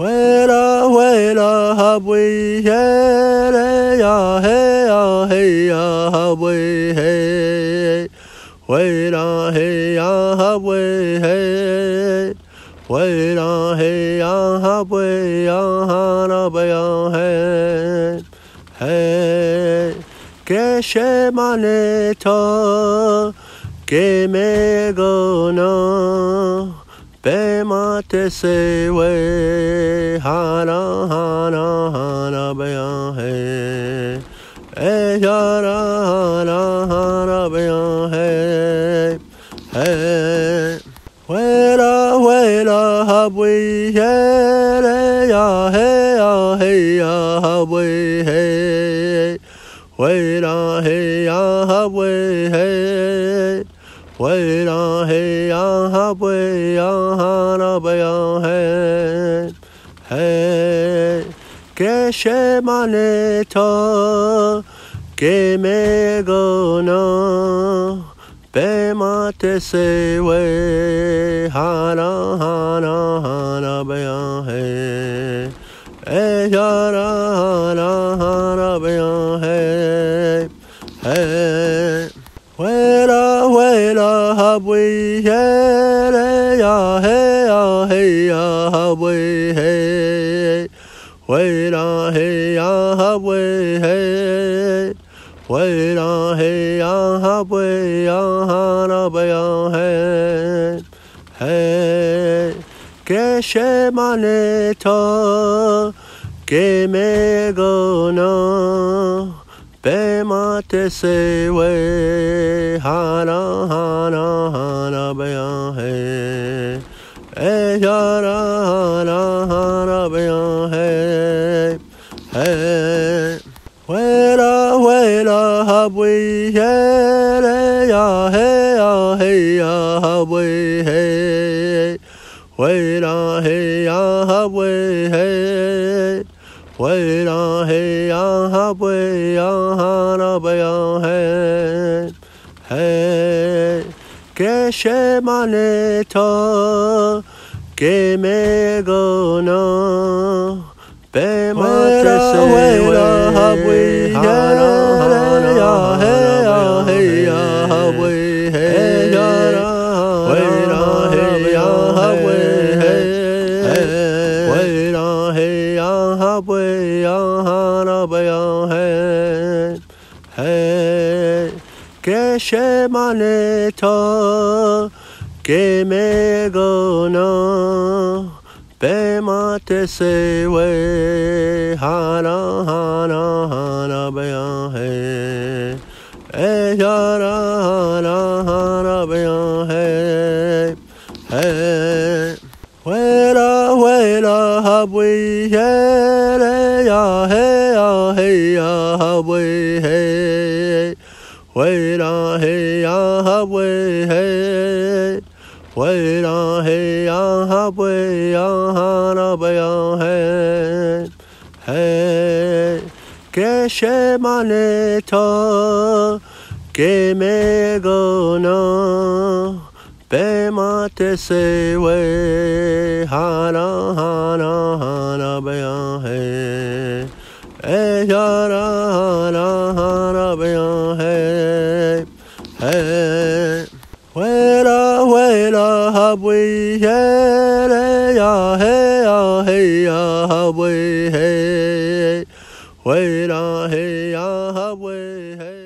喂啦喂啦哈喂嘿嘞呀嘿呀嘿呀哈喂嘿，喂啦嘿呀哈喂嘿，喂啦嘿呀哈喂呀哈啦喂呀嘿嘿，感谢玛尼阿，感谢格呢。بما تسوي هانا هانا هانا بيا هي هانا هانا هانا بيا هي ويلا ويلا هبوي هي يا هي يا هي يا هبوي هي ويلا هي يا هبوي هي way on hey on halfway on on hey hey keshe mane to go no pe mate se we hana hana hana bayan hey hey highway, hey, wait on, hey, on highway, on highway, on hey, hey, keshe mane to, ke me go no, be mate se we, hana, hana, hana, be on hey, hey, yara, Yahweh, hey, Yahweh, hey, Yahweh, hey, wait on, hey, Yahweh, hey, wait on, hey, Yahweh, Yahweh, hey, hey, Keshemaneta, Gemegona, Bema, Keshemaneta, Yahweh, Yahweh, Wait on hey, on halfway, on halfway, on hey, hey. Cash money to, give me go no. Pay my tax away, hana hana hana, be on hey, hey hana hana. way, hey, hey, hey, hey, hey, hey, hey, hey, hey, hey, hey, hey, hey, hey, hey, hey, ah, hey, ah, way, ah, na, way, ah, hey, hey, keshe mane ta, ke me gona. Bema te sewe hana hana hana Hey, ya, ra, ra, ra, be, ya, hey, hey. Huela, huela, habwe, hele, ya, hey, ya, hey, ya, habwe, hey. Huela, hey, ya, habwe, hey.